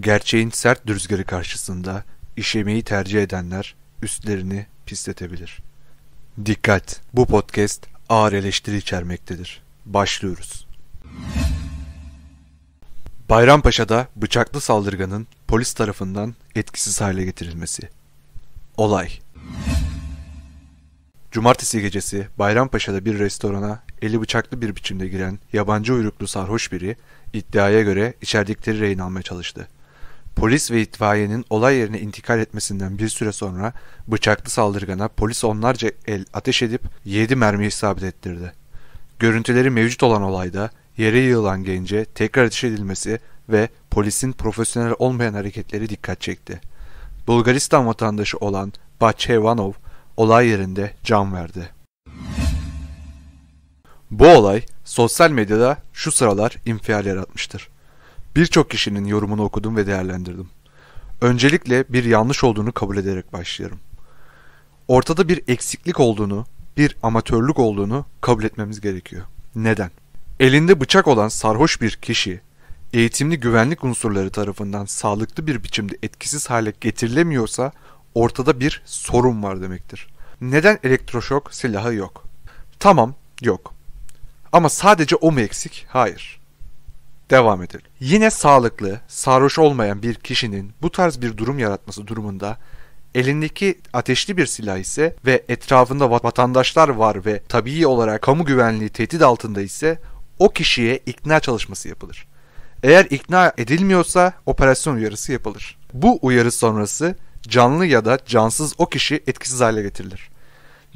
Gerçeğin sert rüzgarı karşısında işemeyi tercih edenler üstlerini pisletebilir. Dikkat! Bu podcast ağır eleştiri içermektedir. Başlıyoruz. Bayrampaşa'da bıçaklı saldırganın polis tarafından etkisiz hale getirilmesi. Olay Cumartesi gecesi Bayrampaşa'da bir restorana eli bıçaklı bir biçimde giren yabancı uyruklu sarhoş biri iddiaya göre içerdikleri rehin almaya çalıştı. Polis ve itfaiyenin olay yerine intikal etmesinden bir süre sonra bıçaklı saldırgana polis onlarca el ateş edip 7 mermi isabet ettirdi. Görüntüleri mevcut olan olayda yere yığılan gence tekrar ateş edilmesi ve polisin profesyonel olmayan hareketleri dikkat çekti. Bulgaristan vatandaşı olan Bachevanov olay yerinde can verdi. Bu olay sosyal medyada şu sıralar infial yaratmıştır. Birçok kişinin yorumunu okudum ve değerlendirdim. Öncelikle bir yanlış olduğunu kabul ederek başlıyorum. Ortada bir eksiklik olduğunu, bir amatörlük olduğunu kabul etmemiz gerekiyor. Neden? Elinde bıçak olan sarhoş bir kişi eğitimli güvenlik unsurları tarafından sağlıklı bir biçimde etkisiz hale getirilemiyorsa ortada bir sorun var demektir. Neden elektroşok silahı yok? Tamam, yok. Ama sadece o mu eksik? Hayır. Devam edelim. Yine sağlıklı, sarhoş olmayan bir kişinin bu tarz bir durum yaratması durumunda Elindeki ateşli bir silah ise ve etrafında vatandaşlar var ve tabii olarak kamu güvenliği tehdit altında ise o kişiye ikna çalışması yapılır. Eğer ikna edilmiyorsa operasyon uyarısı yapılır. Bu uyarı sonrası canlı ya da cansız o kişi etkisiz hale getirilir.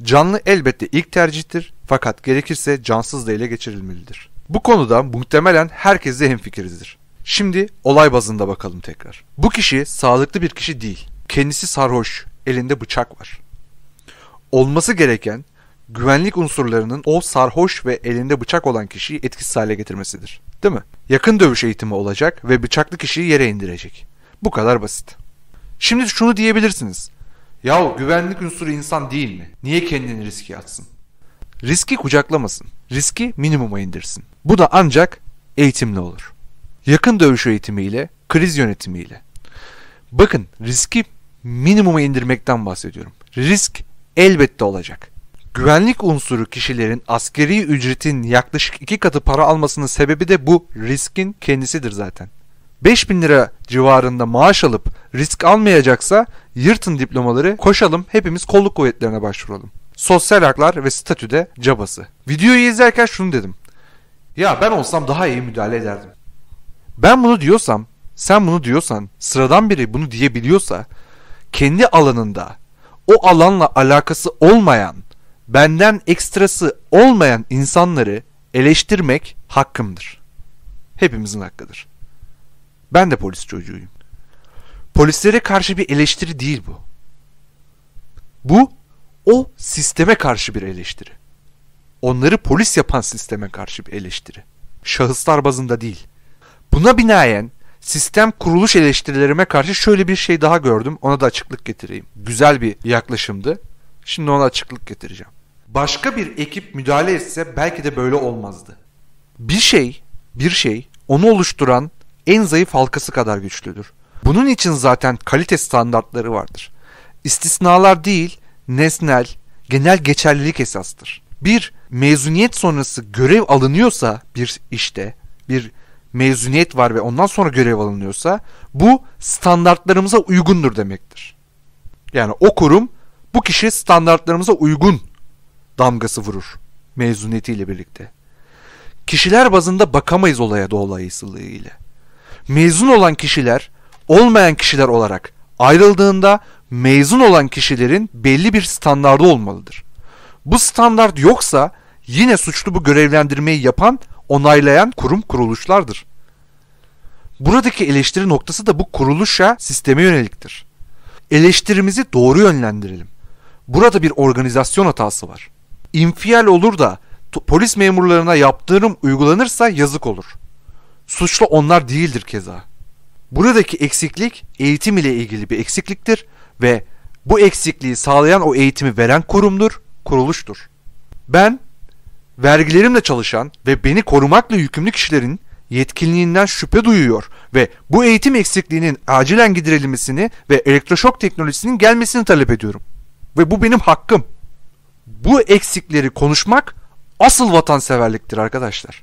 Canlı elbette ilk tercihtir fakat gerekirse cansız da ele geçirilmelidir. Bu konuda muhtemelen herkes de hemfikirizdir. Şimdi olay bazında bakalım tekrar. Bu kişi sağlıklı bir kişi değil. Kendisi sarhoş, elinde bıçak var. Olması gereken güvenlik unsurlarının o sarhoş ve elinde bıçak olan kişiyi etkisiz hale getirmesidir. Değil mi? Yakın dövüş eğitimi olacak ve bıçaklı kişiyi yere indirecek. Bu kadar basit. Şimdi şunu diyebilirsiniz. Yahu güvenlik unsuru insan değil mi? Niye kendini riske atsın? riski kucaklamasın, riski minimuma indirsin. Bu da ancak eğitimli olur. Yakın dövüş eğitimiyle, kriz yönetimiyle. Bakın riski minimuma indirmekten bahsediyorum. Risk elbette olacak. Güvenlik unsuru kişilerin askeri ücretin yaklaşık iki katı para almasının sebebi de bu riskin kendisidir zaten. 5000 lira civarında maaş alıp risk almayacaksa yırtın diplomaları koşalım hepimiz kolluk kuvvetlerine başvuralım sosyal haklar ve statüde cabası. Videoyu izlerken şunu dedim. Ya ben olsam daha iyi müdahale ederdim. Ben bunu diyorsam, sen bunu diyorsan, sıradan biri bunu diyebiliyorsa, kendi alanında o alanla alakası olmayan, benden ekstrası olmayan insanları eleştirmek hakkımdır. Hepimizin hakkıdır. Ben de polis çocuğuyum. Polislere karşı bir eleştiri değil bu. Bu o sisteme karşı bir eleştiri. Onları polis yapan sisteme karşı bir eleştiri. Şahıslar bazında değil. Buna binaen sistem kuruluş eleştirilerime karşı şöyle bir şey daha gördüm. Ona da açıklık getireyim. Güzel bir yaklaşımdı. Şimdi ona açıklık getireceğim. Başka bir ekip müdahale etse belki de böyle olmazdı. Bir şey, bir şey onu oluşturan en zayıf halkası kadar güçlüdür. Bunun için zaten kalite standartları vardır. İstisnalar değil, nesnel, genel geçerlilik esastır. Bir mezuniyet sonrası görev alınıyorsa bir işte, bir mezuniyet var ve ondan sonra görev alınıyorsa bu standartlarımıza uygundur demektir. Yani o kurum bu kişi standartlarımıza uygun damgası vurur mezuniyetiyle birlikte. Kişiler bazında bakamayız olaya dolayısıyla Mezun olan kişiler olmayan kişiler olarak ayrıldığında mezun olan kişilerin belli bir standardı olmalıdır. Bu standart yoksa yine suçlu bu görevlendirmeyi yapan, onaylayan kurum kuruluşlardır. Buradaki eleştiri noktası da bu kuruluşa sisteme yöneliktir. Eleştirimizi doğru yönlendirelim. Burada bir organizasyon hatası var. İnfial olur da polis memurlarına yaptırım uygulanırsa yazık olur. Suçlu onlar değildir keza. Buradaki eksiklik eğitim ile ilgili bir eksikliktir ve bu eksikliği sağlayan o eğitimi veren kurumdur, kuruluştur. Ben vergilerimle çalışan ve beni korumakla yükümlü kişilerin yetkinliğinden şüphe duyuyor ve bu eğitim eksikliğinin acilen giderilmesini ve elektroşok teknolojisinin gelmesini talep ediyorum. Ve bu benim hakkım. Bu eksikleri konuşmak asıl vatanseverliktir arkadaşlar.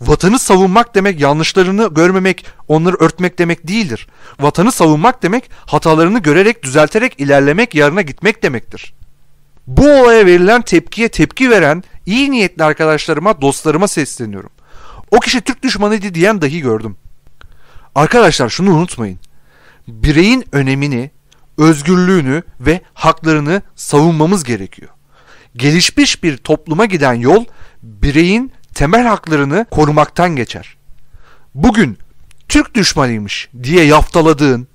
Vatanı savunmak demek yanlışlarını görmemek, onları örtmek demek değildir. Vatanı savunmak demek hatalarını görerek, düzelterek ilerlemek, yarına gitmek demektir. Bu olaya verilen tepkiye tepki veren iyi niyetli arkadaşlarıma, dostlarıma sesleniyorum. O kişi Türk düşmanıydı diyen dahi gördüm. Arkadaşlar şunu unutmayın. Bireyin önemini, özgürlüğünü ve haklarını savunmamız gerekiyor. Gelişmiş bir topluma giden yol bireyin temel haklarını korumaktan geçer. Bugün Türk düşmanıymış diye yaftaladığın,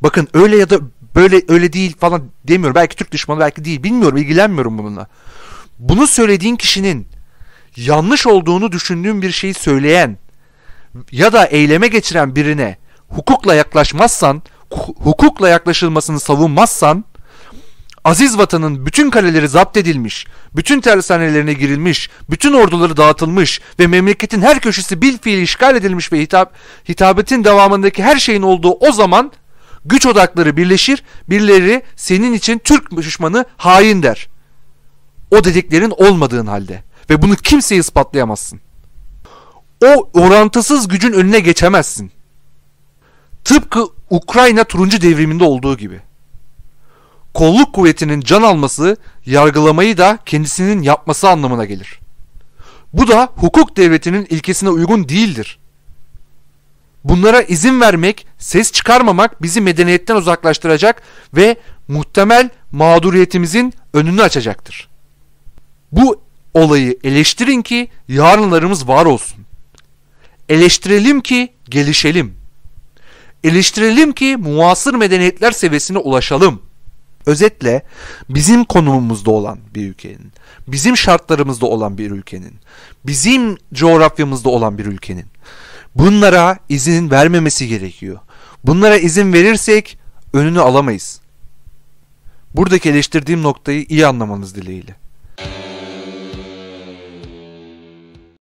bakın öyle ya da böyle öyle değil falan demiyorum. Belki Türk düşmanı belki değil bilmiyorum ilgilenmiyorum bununla. Bunu söylediğin kişinin yanlış olduğunu düşündüğün bir şeyi söyleyen ya da eyleme geçiren birine hukukla yaklaşmazsan, hukukla yaklaşılmasını savunmazsan Aziz vatanın bütün kaleleri zapt edilmiş, bütün tersanelerine girilmiş, bütün orduları dağıtılmış ve memleketin her köşesi bil fiil işgal edilmiş ve hitap, hitabetin devamındaki her şeyin olduğu o zaman güç odakları birleşir, birileri senin için Türk düşmanı hain der. O dediklerin olmadığın halde ve bunu kimseye ispatlayamazsın. O orantısız gücün önüne geçemezsin. Tıpkı Ukrayna turuncu devriminde olduğu gibi.'' kolluk kuvvetinin can alması yargılamayı da kendisinin yapması anlamına gelir. Bu da hukuk devletinin ilkesine uygun değildir. Bunlara izin vermek, ses çıkarmamak bizi medeniyetten uzaklaştıracak ve muhtemel mağduriyetimizin önünü açacaktır. Bu olayı eleştirin ki yarınlarımız var olsun. Eleştirelim ki gelişelim. Eleştirelim ki muasır medeniyetler seviyesine ulaşalım.'' Özetle bizim konumumuzda olan bir ülkenin, bizim şartlarımızda olan bir ülkenin, bizim coğrafyamızda olan bir ülkenin bunlara izin vermemesi gerekiyor. Bunlara izin verirsek önünü alamayız. Buradaki eleştirdiğim noktayı iyi anlamanız dileğiyle.